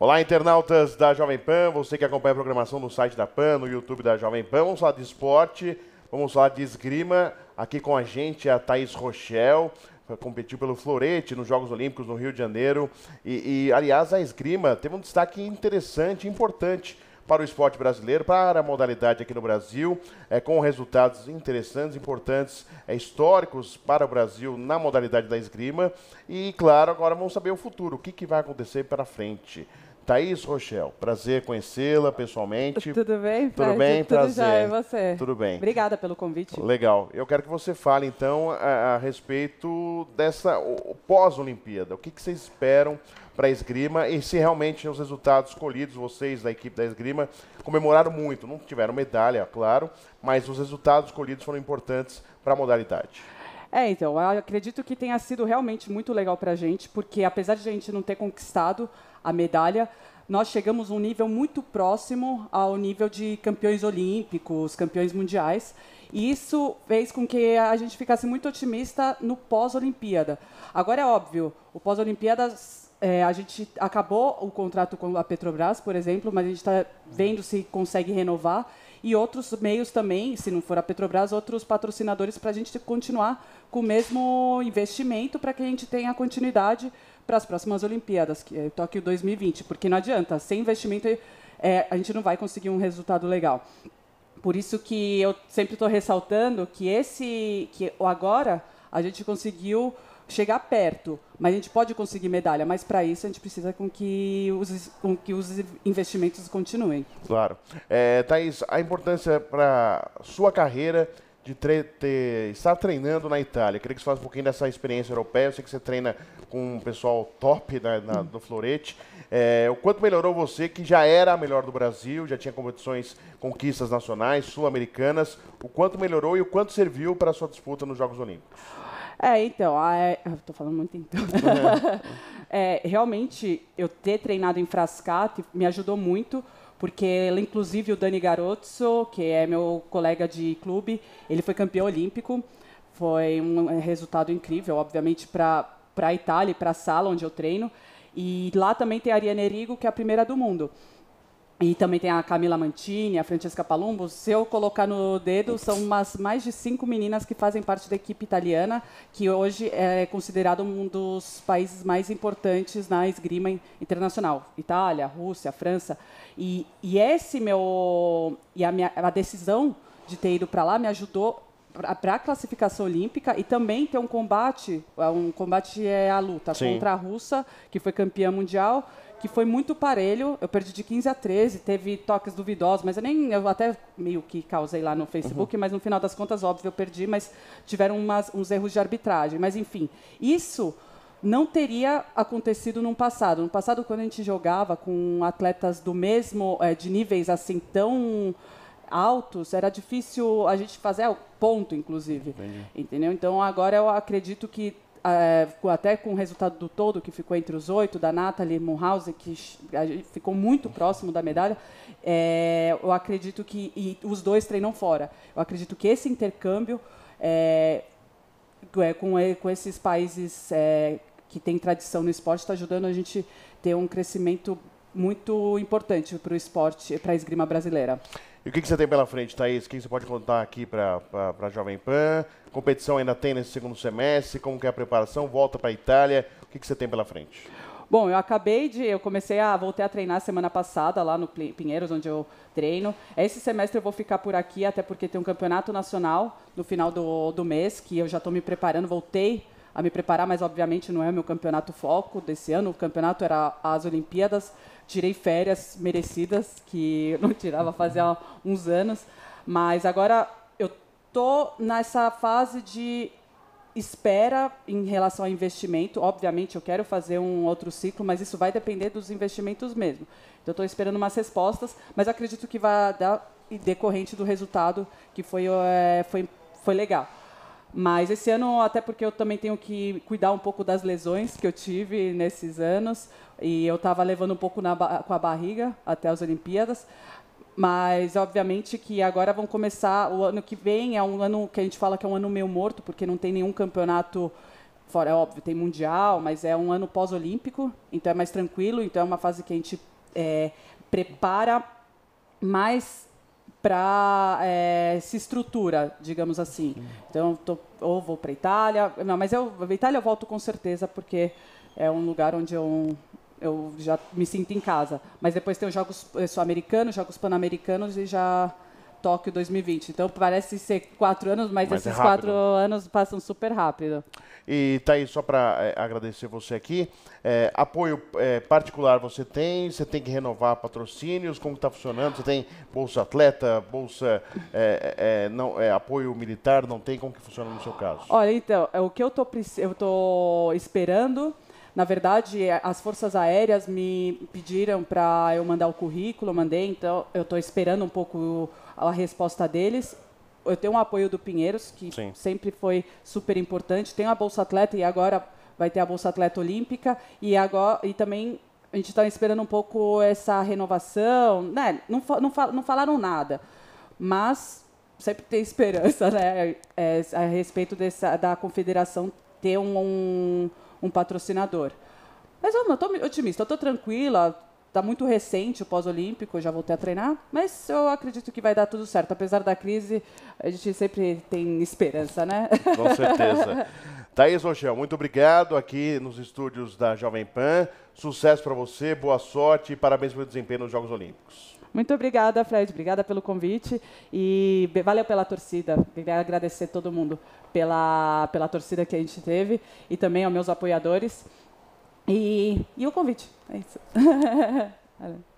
Olá, internautas da Jovem Pan, você que acompanha a programação no site da Pan, no YouTube da Jovem Pan. Vamos falar de esporte, vamos falar de esgrima. Aqui com a gente é a Thaís Rochel, competiu pelo Florete nos Jogos Olímpicos no Rio de Janeiro. E, e, aliás, a esgrima teve um destaque interessante, importante para o esporte brasileiro, para a modalidade aqui no Brasil, é, com resultados interessantes, importantes, é, históricos para o Brasil na modalidade da esgrima. E, claro, agora vamos saber o futuro, o que, que vai acontecer para frente. Thaís Rochel, prazer conhecê-la pessoalmente. Tudo bem, Fred? Tudo bem, Tudo prazer. Já, você? Tudo bem. Obrigada pelo convite. Legal. Eu quero que você fale, então, a, a respeito dessa pós-Olimpíada. O que, que, vocês esperam para a esgrima e se realmente os resultados colhidos, vocês da equipe da esgrima, comemoraram muito. Não tiveram medalha, claro, mas os resultados colhidos foram importantes para a modalidade. É, então, eu acredito que tenha sido realmente muito legal para a gente, porque apesar de a gente não ter conquistado a medalha, nós chegamos a um nível muito próximo ao nível de campeões olímpicos, campeões mundiais. E isso fez com que a gente ficasse muito otimista no pós-Olimpíada. Agora é óbvio, o pós-Olimpíada é, a gente acabou o contrato com a Petrobras, por exemplo, mas a gente está vendo se consegue renovar e outros meios também, se não for a Petrobras, outros patrocinadores para a gente continuar com o mesmo investimento para que a gente tenha continuidade para as próximas Olimpíadas, que é Tóquio 2020, porque não adianta, sem investimento é, a gente não vai conseguir um resultado legal. Por isso que eu sempre estou ressaltando que esse, que agora a gente conseguiu chegar perto, mas a gente pode conseguir medalha, mas para isso a gente precisa com que os, com que os investimentos continuem. Claro. É, Thaís, a importância para sua carreira de ter, estar treinando na Itália? Queria que você falasse um pouquinho dessa experiência europeia. Eu sei que você treina com um pessoal top na, na, do Florete. É, o quanto melhorou você, que já era a melhor do Brasil, já tinha competições, conquistas nacionais, sul-americanas. O quanto melhorou e o quanto serviu para a sua disputa nos Jogos Olímpicos? É, então, ah, é, estou falando muito então. É. é, realmente, eu ter treinado em Frascati me ajudou muito, porque inclusive o Dani Garozzo, que é meu colega de clube, ele foi campeão olímpico. Foi um resultado incrível, obviamente, para a Itália para a sala onde eu treino. E lá também tem a Ariane Erigo, que é a primeira do mundo. E também tem a Camila Mantini, a Francesca Palumbo. Se eu colocar no dedo, são umas, mais de cinco meninas que fazem parte da equipe italiana, que hoje é considerado um dos países mais importantes na esgrima internacional. Itália, Rússia, França. E, e esse meu e a, minha, a decisão de ter ido para lá me ajudou para a classificação olímpica e também ter um combate, é, um combate é a luta Sim. contra a russa, que foi campeã mundial, que foi muito parelho, eu perdi de 15 a 13, teve toques duvidosos, mas eu nem, eu até meio que causei lá no Facebook, uhum. mas no final das contas, óbvio, eu perdi, mas tiveram umas, uns erros de arbitragem, mas enfim, isso não teria acontecido no passado. No passado, quando a gente jogava com atletas do mesmo, é, de níveis assim tão altos, era difícil a gente fazer é o ponto, inclusive. Entendi. Entendeu? Então, agora eu acredito que é, até com o resultado do todo, que ficou entre os oito, da Nathalie Munhausen, que ficou muito próximo da medalha, é, eu acredito que. E os dois treinam fora. Eu acredito que esse intercâmbio eh, é, com, com esses países que têm tradição no esporte está ajudando a gente ter um crescimento muito importante para o esporte, para a esgrima brasileira. E o que, que você tem pela frente, Thaís? O que, você pode contar aqui para a Jovem Pan? Competição ainda tem nesse segundo semestre? Como que é a preparação? Volta para a Itália? O que, que você tem pela frente? Bom, eu acabei de. Eu comecei a. Voltei a treinar semana passada lá no Pinheiros, onde eu treino. Esse semestre eu vou ficar por aqui, até porque tem um campeonato nacional no final do, do mês, que eu já estou me preparando. Voltei a me preparar, mas obviamente não é meu campeonato foco desse ano. O campeonato era as Olimpíadas. Tirei férias merecidas, que não tirava fazia uns anos. Mas agora eu tô nessa fase de espera em relação a investimento. Obviamente, eu quero fazer um outro ciclo, mas isso vai depender dos investimentos mesmo. Então, estou esperando umas respostas, mas acredito que vai dar decorrente do resultado que foi, é, foi, foi legal. Mas esse ano, até porque eu também tenho que cuidar um pouco das lesões que eu tive nesses anos, e eu estava levando um pouco na, com a barriga até as Olimpíadas. Mas, obviamente, que agora vão começar. O ano que vem é um ano que a gente fala que é um ano meio morto, porque não tem nenhum campeonato. Fora, é óbvio, tem mundial, mas é um ano pós-olímpico, então é mais tranquilo. Então, é uma fase que a gente é, prepara mais para é, eh, se estrutura, digamos assim. Então, tô, ou vou para Itália, não, mas eu a Itália eu volto com certeza porque é um lugar onde eu eu já me sinto em casa. Mas depois tem os jogos eh, sul-americanos, jogos pan-americanos e já Tóquio 2020. Então parece ser quatro anos, mas, mas é esses é quatro anos passam super rápido. E Thaís, só para é, agradecer você aqui, é, apoio é, particular você tem? Você tem que renovar patrocínios? Como está funcionando? Você tem bolsa atleta, bolsa é, não, apoio militar? Não tem? Como que funciona no seu caso? Olha, então o que eu tô eu tô esperando na verdade, as forças aéreas me pediram para eu mandar o currículo, mandei, então eu estou esperando um pouco a resposta deles. Eu tenho o um apoio do Pinheiros, que Sim. sempre foi super importante. Tenho a Bolsa Atleta e agora vai ter a Bolsa Atleta Olímpica. E, agora, e também a gente está esperando um pouco essa renovação. Né? Não, não, não falaram nada, mas sempre tem esperança né? É, é, a respeito dessa, da confederação ter um, um, um patrocinador. Mas eu estou otimista, eu estou tranquila, tá muito recente o pós-olímpico, já voltei a treinar, mas eu acredito que vai dar tudo certo. Apesar da crise, a gente sempre tem esperança, né? Com certeza. Thaís Rochel, muito obrigado aqui nos estúdios da Jovem Pan. Sucesso para você, boa sorte e parabéns pelo desempenho nos Jogos Olímpicos. Muito obrigada, Fred. Obrigada pelo convite e valeu pela torcida. Queria agradecer todo mundo pela, pela torcida que a gente teve e também aos meus apoiadores. E, e o convite. É isso.